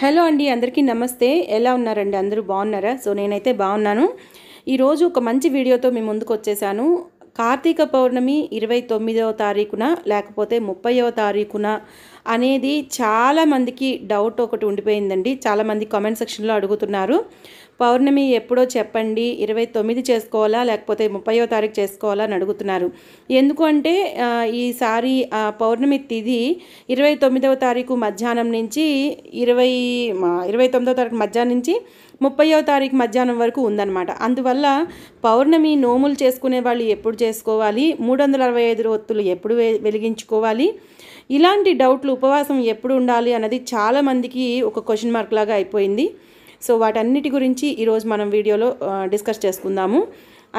hello అండి అందరికీ నమస్తే ఎలా ఉన్నారండి అందరూ బాగున్నారా సో నేనైతే బాగున్నాను ఈరోజు ఒక మంచి వీడియోతో మీ ముందుకు వచ్చేసాను కార్తీక పౌర్ణమి ఇరవై తొమ్మిదవ తారీఖున లేకపోతే ముప్పైవ తారీఖున అనేది చాలామందికి డౌట్ ఒకటి ఉండిపోయిందండి చాలామంది కామెంట్ సెక్షన్లో అడుగుతున్నారు పౌర్ణమి ఎప్పుడో చెప్పండి ఇరవై తొమ్మిది చేసుకోవాలా లేకపోతే ముప్పయో తారీఖు చేసుకోవాలా అని అడుగుతున్నారు ఎందుకు అంటే ఈసారి పౌర్ణమి తిది ఇరవై తొమ్మిదవ తారీఖు మధ్యాహ్నం నుంచి ఇరవై ఇరవై తొమ్మిదవ తారీఖు మధ్యాహ్నం నుంచి ముప్పయో తారీఖు మధ్యాహ్నం వరకు ఉందన్నమాట అందువల్ల పౌర్ణమి నోములు చేసుకునే వాళ్ళు ఎప్పుడు చేసుకోవాలి మూడు వందల అరవై ఐదు ఒత్తులు ఎప్పుడు వెలిగించుకోవాలి ఇలాంటి డౌట్లు ఉపవాసం ఎప్పుడు ఉండాలి అన్నది చాలామందికి ఒక క్వశ్చన్ మార్క్ లాగా అయిపోయింది సో వాటన్నిటి గురించి ఈరోజు మనం వీడియోలో డిస్కస్ చేసుకుందాము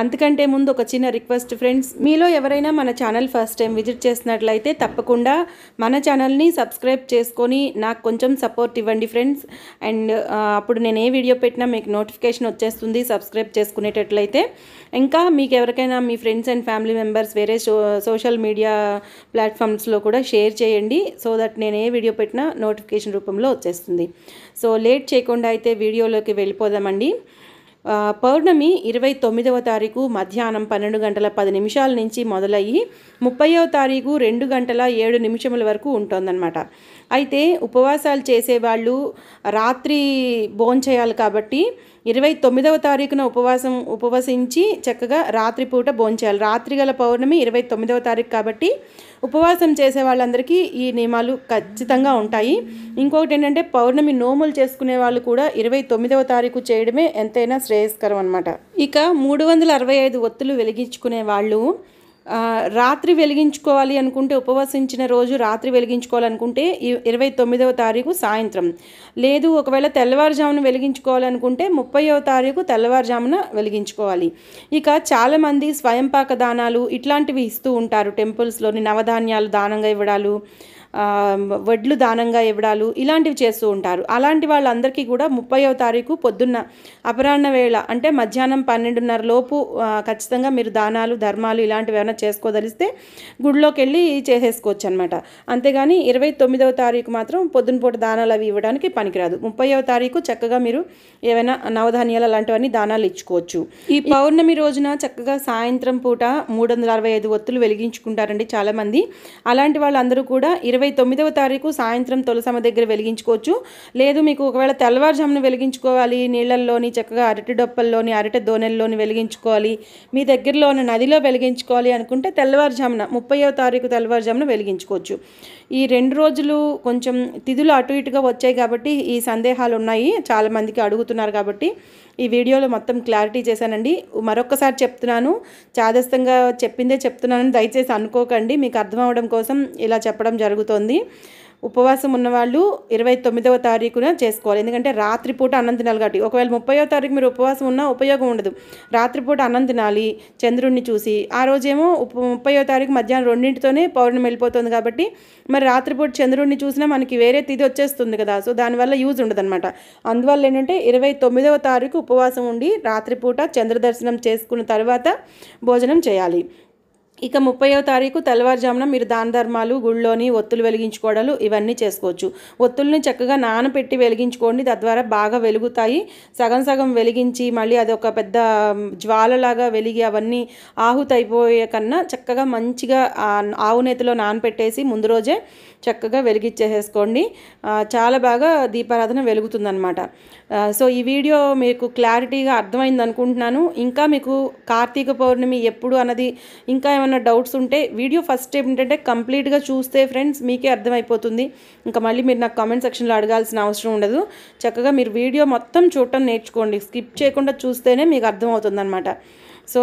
అందుకంటే ముందు ఒక చిన్న రిక్వెస్ట్ ఫ్రెండ్స్ మీలో ఎవరైనా మన ఛానల్ ఫస్ట్ టైం విజిట్ చేసినట్లయితే తప్పకుండా మన ఛానల్ని సబ్స్క్రైబ్ చేసుకొని నాకు కొంచెం సపోర్ట్ ఇవ్వండి ఫ్రెండ్స్ అండ్ అప్పుడు నేను ఏ వీడియో పెట్టినా మీకు నోటిఫికేషన్ వచ్చేస్తుంది సబ్స్క్రైబ్ చేసుకునేటట్లయితే ఇంకా మీకు ఎవరికైనా మీ ఫ్రెండ్స్ అండ్ ఫ్యామిలీ మెంబర్స్ వేరే సోషల్ మీడియా ప్లాట్ఫామ్స్లో కూడా షేర్ చేయండి సో దట్ నేను ఏ వీడియో పెట్టినా నోటిఫికేషన్ రూపంలో వచ్చేస్తుంది సో లేట్ చేయకుండా అయితే వీడియోలోకి వెళ్ళిపోదామండి పౌర్ణమి ఇరవై తొమ్మిదవ తారీఖు మధ్యాహ్నం పన్నెండు గంటల పది నిమిషాల నుంచి మొదలయ్యి ముప్పైవ తారీఖు రెండు గంటల ఏడు నిమిషముల వరకు ఉంటుందన్నమాట అయితే ఉపవాసాలు చేసేవాళ్ళు రాత్రి భోంచేయాలి కాబట్టి ఇరవై తొమ్మిదవ తారీఖున ఉపవాసం ఉపవసించి చక్కగా రాత్రిపూట భోంచేయాలి రాత్రి గల పౌర్ణమి ఇరవై తొమ్మిదవ తారీఖు కాబట్టి ఉపవాసం చేసే వాళ్ళందరికీ ఈ నియమాలు ఖచ్చితంగా ఉంటాయి ఇంకొకటి ఏంటంటే పౌర్ణమి నోములు చేసుకునే వాళ్ళు కూడా ఇరవై తొమ్మిదవ తారీఖు చేయడమే ఎంతైనా శ్రేయస్కరం అనమాట ఇక మూడు వందల అరవై ఐదు ఒత్తులు వెలిగించుకునే వాళ్ళు రాత్రి వెలిగించుకోవాలి అనుకుంటే ఉపవసించిన రోజు రాత్రి వెలిగించుకోవాలనుకుంటే ఇరవై తొమ్మిదవ తారీఖు సాయంత్రం లేదు ఒకవేళ తెల్లవారుజామున వెలిగించుకోవాలనుకుంటే ముప్పైవ తారీఖు తెల్లవారుజామున వెలిగించుకోవాలి ఇక చాలామంది స్వయంపాక దానాలు ఇట్లాంటివి ఇస్తూ ఉంటారు టెంపుల్స్లోని నవధాన్యాలు దానంగా ఇవ్వడాలు వడ్లు దానంగా ఇవ్వడాలు ఇలాంటివి చేస్తూ ఉంటారు అలాంటి వాళ్ళందరికీ కూడా ముప్పైవ తారీఖు పొద్దున్న అపరాహ్న వేళ అంటే మధ్యాహ్నం పన్నెండున్నర లోపు ఖచ్చితంగా మీరు దానాలు ధర్మాలు ఇలాంటివి ఏమైనా చేసుకోదలిస్తే గుడిలోకి వెళ్ళి చేసేసుకోవచ్చు అనమాట అంతేగాని ఇరవై తొమ్మిదవ తారీఖు మాత్రం పొద్దునపూట దానాలు అవి ఇవ్వడానికి పనికిరాదు ముప్పైవ తారీఖు చక్కగా మీరు ఏవైనా నవధాన్యాలు అలాంటివన్నీ దానాలు ఇచ్చుకోవచ్చు ఈ పౌర్ణమి రోజున చక్కగా సాయంత్రం పూట మూడు వందల అరవై ఐదు ఒత్తులు వెలిగించుకుంటారండి చాలామంది అలాంటి వాళ్ళందరూ కూడా ఇరవై ఇరవై తొమ్మిదవ తారీఖు సాయంత్రం తొలసమ దగ్గర వెలిగించుకోవచ్చు లేదు మీకు ఒకవేళ తెల్లవారుజామున వెలిగించుకోవాలి నీళ్ళల్లోని చక్కగా అరటి డొప్పల్లోని అరటి దోనెల్లోని వెలిగించుకోవాలి మీ దగ్గరలో ఉన్న నదిలో వెలిగించుకోవాలి అనుకుంటే తెల్లవారుజామున ముప్పైవ తారీఖు తెల్లవారుజామున వెలిగించుకోవచ్చు ఈ రెండు రోజులు కొంచెం తిథులు అటు ఇటుగా వచ్చాయి కాబట్టి ఈ సందేహాలు ఉన్నాయి చాలామందికి అడుగుతున్నారు కాబట్టి ఈ వీడియోలో మొత్తం క్లారిటీ చేశానండి మరొకసారి చెప్తున్నాను చాదస్తంగా చెప్పిందే చెప్తున్నానని దయచేసి అనుకోకండి మీకు అర్థం అవడం కోసం ఇలా చెప్పడం జరుగుతోంది ఉపవాసం ఉన్నవాళ్ళు ఇరవై తొమ్మిదవ తారీఖున చేసుకోవాలి ఎందుకంటే రాత్రిపూట అన్నం తినాలి కాబట్టి ఒకవేళ ముప్పైవ తారీఖు మీరు ఉపవాసం ఉన్నా ఉపయోగం ఉండదు రాత్రిపూట అన్నం తినాలి చంద్రుడిని చూసి ఆ రోజేమో ఉప ముప్పైవ తారీఖు మధ్యాహ్నం రెండింటితోనే పౌర్ణమి వెళ్ళిపోతుంది కాబట్టి మరి రాత్రిపూట చంద్రుడిని చూసినా మనకి వేరే తిది వచ్చేస్తుంది కదా సో దానివల్ల యూజ్ ఉండదు అనమాట అందువల్ల ఏంటంటే ఇరవై తొమ్మిదవ తారీఖు ఉపవాసం ఉండి రాత్రిపూట చంద్రదర్శనం చేసుకున్న తర్వాత భోజనం చేయాలి ఇక ముప్పయో తారీఖు తెల్లవారుజామున మీరు దాన ధర్మాలు గుళ్ళోని ఒత్తులు వెలిగించుకోవడాలు ఇవన్నీ చేసుకోవచ్చు ఒత్తుల్ని చక్కగా నానపెట్టి వెలిగించుకోండి తద్వారా బాగా వెలుగుతాయి సగం సగం వెలిగించి మళ్ళీ అదొక పెద్ద జ్వాలలాగా వెలిగి అవన్నీ ఆహుతయిపోయే కన్నా చక్కగా మంచిగా ఆవు నేతిలో నానపెట్టేసి ముందు రోజే చక్కగా వెలిగించేసేసుకోండి చాలా బాగా దీపారాధన వెలుగుతుందనమాట సో ఈ వీడియో మీకు క్లారిటీగా అర్థమైంది అనుకుంటున్నాను ఇంకా మీకు కార్తీక పౌర్ణమి ఎప్పుడు అన్నది ఇంకా ఏమైనా ఏమైనా డౌట్స్ ఉంటే వీడియో ఫస్ట్ ఏంటంటే కంప్లీట్గా చూస్తే ఫ్రెండ్స్ మీకే అర్థమైపోతుంది ఇంకా మళ్ళీ మీరు నాకు కామెంట్ సెక్షన్లో అడగాల్సిన అవసరం ఉండదు చక్కగా మీరు వీడియో మొత్తం చూడటం నేర్చుకోండి స్కిప్ చేయకుండా చూస్తేనే మీకు అర్థమవుతుంది అనమాట సో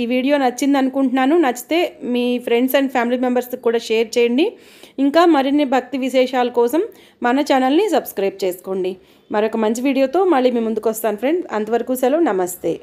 ఈ వీడియో నచ్చింది అనుకుంటున్నాను నచ్చితే మీ ఫ్రెండ్స్ అండ్ ఫ్యామిలీ మెంబర్స్కి కూడా షేర్ చేయండి ఇంకా మరిన్ని భక్తి విశేషాల కోసం మన ఛానల్ని సబ్స్క్రైబ్ చేసుకోండి మరొక మంచి వీడియోతో మళ్ళీ మీ ముందుకు వస్తాను ఫ్రెండ్స్ అంతవరకు సెలవు నమస్తే